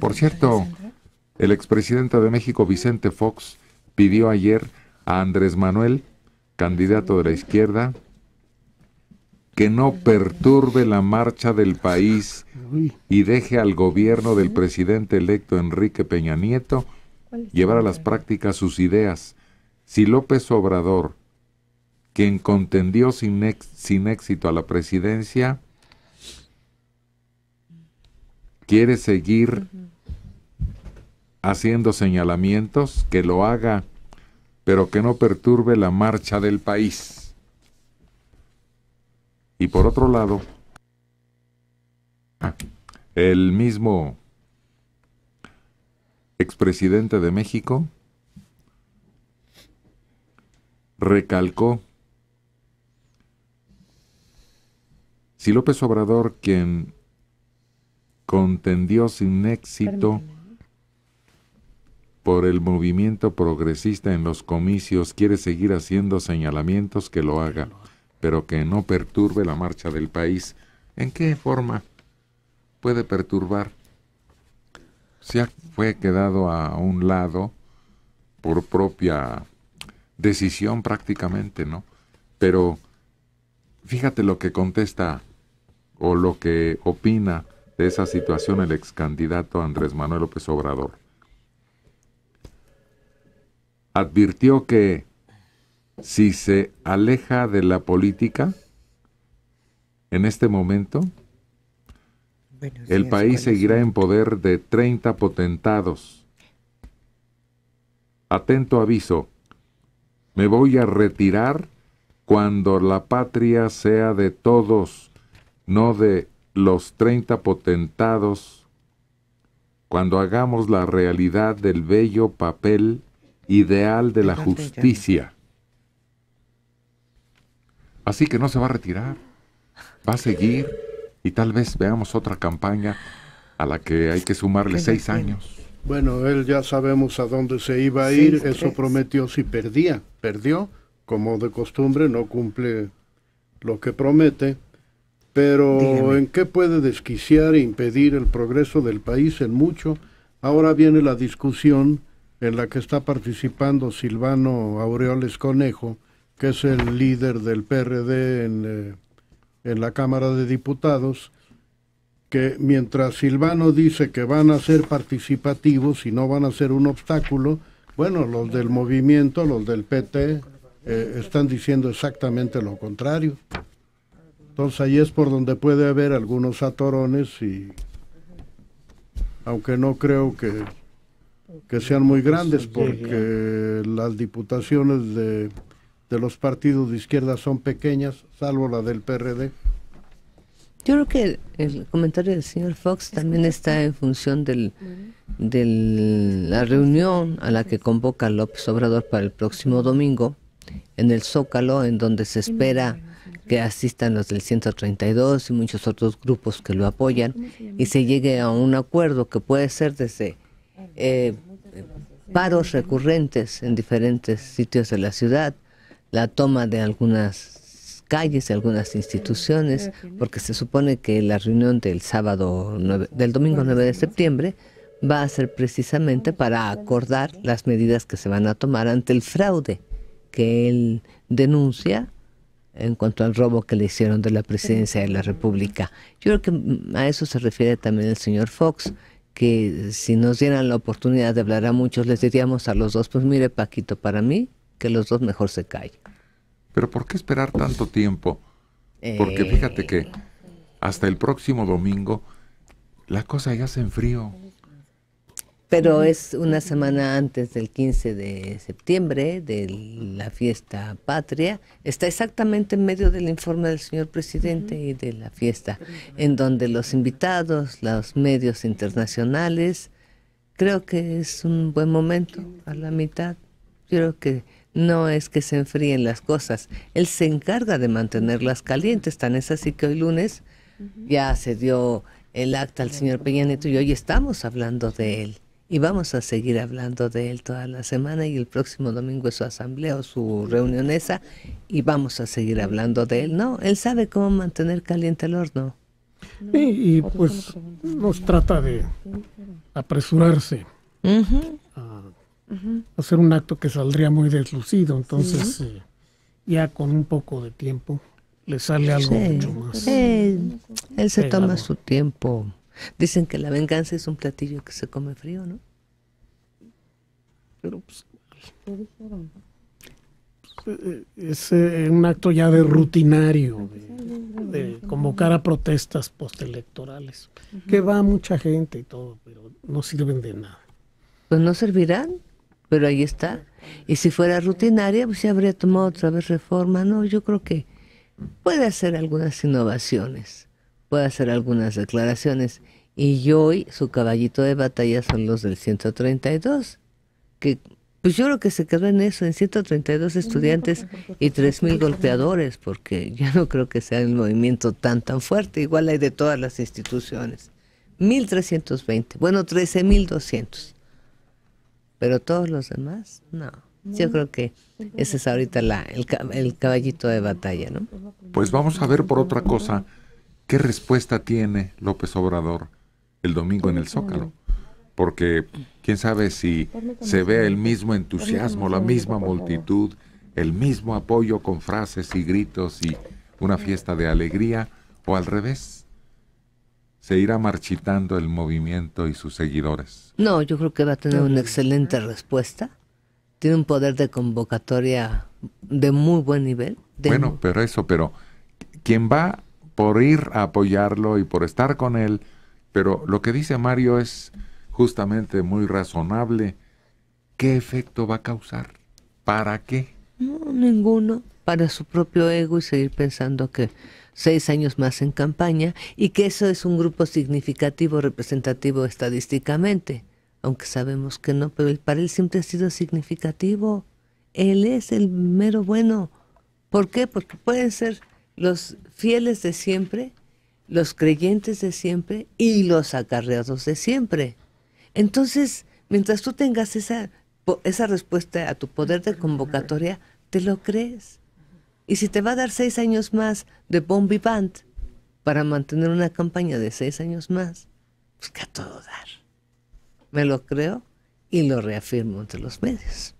Por cierto, ¿eh? el expresidente de México, Vicente Fox, pidió ayer a Andrés Manuel, candidato de la izquierda, que no perturbe la marcha del país y deje al gobierno del presidente electo Enrique Peña Nieto llevar a las prácticas sus ideas. Si López Obrador, quien contendió sin éxito a la presidencia, quiere seguir haciendo señalamientos, que lo haga, pero que no perturbe la marcha del país. Y por otro lado, ah, el mismo expresidente de México recalcó si López Obrador, quien contendió sin éxito por el movimiento progresista en los comicios, quiere seguir haciendo señalamientos que lo haga, pero que no perturbe la marcha del país. ¿En qué forma puede perturbar? Se fue quedado a un lado por propia decisión prácticamente, ¿no? Pero fíjate lo que contesta o lo que opina de esa situación el ex candidato Andrés Manuel López Obrador. Advirtió que si se aleja de la política en este momento, el país seguirá en poder de 30 potentados. Atento aviso, me voy a retirar cuando la patria sea de todos, no de los 30 potentados cuando hagamos la realidad del bello papel ideal de la justicia. Así que no se va a retirar, va a seguir y tal vez veamos otra campaña a la que hay que sumarle seis años. Bueno, él ya sabemos a dónde se iba a ir, eso prometió si perdía, perdió, como de costumbre, no cumple lo que promete. Pero ¿en qué puede desquiciar e impedir el progreso del país? En mucho. Ahora viene la discusión en la que está participando Silvano Aureoles Conejo, que es el líder del PRD en, eh, en la Cámara de Diputados, que mientras Silvano dice que van a ser participativos y no van a ser un obstáculo, bueno, los del movimiento, los del PT, eh, están diciendo exactamente lo contrario. Entonces ahí es por donde puede haber algunos atorones y aunque no creo que, que sean muy grandes porque las diputaciones de, los partidos de izquierda son pequeñas, salvo la del PRD. Yo creo que el, comentario del señor Fox también está en función de la reunión a la que convoca López Obrador para el próximo domingo en el Zócalo, en donde se espera que asistan los del 132 y muchos otros grupos que lo apoyan y se llegue a un acuerdo que puede ser desde ah, eh, paros recurrentes en diferentes sitios de la ciudad, la toma de algunas calles, de algunas instituciones, porque se supone que la reunión del sábado del domingo 9 de septiembre va a ser precisamente para acordar las medidas que se van a tomar ante el fraude que él denuncia en cuanto al robo que le hicieron de la presidencia de la República. Yo creo que a eso se refiere también el señor Fox, que si nos dieran la oportunidad de hablar a muchos, les diríamos a los dos, pues mire Paquito, para mí, que los dos mejor se callen. Pero ¿por qué esperar tanto tiempo? Eh, Porque fíjate que hasta el próximo domingo la cosa ya se enfrío. Pero es una semana antes del 15 de septiembre, de la fiesta patria. Está exactamente en medio del informe del señor presidente y de la fiesta, en donde los invitados, los medios internacionales, creo que es un buen momento, a la mitad. creo que no es que se enfríen las cosas. Él se encarga de mantenerlas calientes, tan es así que hoy lunes ya se dio el acta al señor Peña Nieto y hoy estamos hablando de él. Y vamos a seguir hablando de él toda la semana y el próximo domingo es su asamblea o su reunión esa y vamos a seguir hablando de él. No, él sabe cómo mantener caliente el horno. Y, pues nos trata de apresurarse a hacer un acto que saldría muy deslucido, entonces eh, ya con un poco de tiempo le sale algo mucho más. él se toma su tiempo. Dicen que la venganza es un platillo que se come frío, ¿no? Pero pues, pues es eh, un acto ya de rutinario, de, convocar a protestas postelectorales, que va mucha gente y todo, pero no sirven de nada. Pues no servirán, pero ahí está. Y si fuera rutinaria, pues ya habría tomado otra vez reforma. No, yo creo que puede hacer algunas innovaciones puede hacer algunas declaraciones. Y hoy su caballito de batalla son los del 132, que pues yo creo que se quedó en eso, en 132 estudiantes y 3.000 golpeadores, porque ya no creo que sea el movimiento tan tan fuerte, igual hay de todas las instituciones. 1.320, bueno, 13.200. Pero todos los demás, no. Yo creo que ese es ahorita la, el caballito de batalla, ¿no? Pues vamos a ver por otra cosa. ¿Qué respuesta tiene López Obrador el domingo en el Zócalo? Porque quién sabe si se ve el mismo entusiasmo, la misma multitud, el mismo apoyo con frases y gritos y una fiesta de alegría, o al revés, se irá marchitando el movimiento y sus seguidores. No, yo creo que va a tener una excelente respuesta. Tiene un poder de convocatoria de muy buen nivel. bueno, pero eso, pero ¿quién va por ir a apoyarlo y por estar con él, pero lo que dice Mario es justamente muy razonable. ¿Qué efecto va a causar? ¿Para qué? No, ninguno. Para su propio ego y seguir pensando que seis años más en campaña y que eso es un grupo significativo, representativo estadísticamente. Aunque sabemos que no, pero para él siempre ha sido significativo. Él es el mero bueno. ¿Por qué? Porque pueden ser los fieles de siempre, los creyentes de siempre y los acarreados de siempre. Entonces, mientras tú tengas esa, esa respuesta a tu poder de convocatoria, te lo crees. Y si te va a dar seis años más de Bombi Band para mantener una campaña de seis años más, pues que a todo dar. Me lo creo y lo reafirmo entre los medios.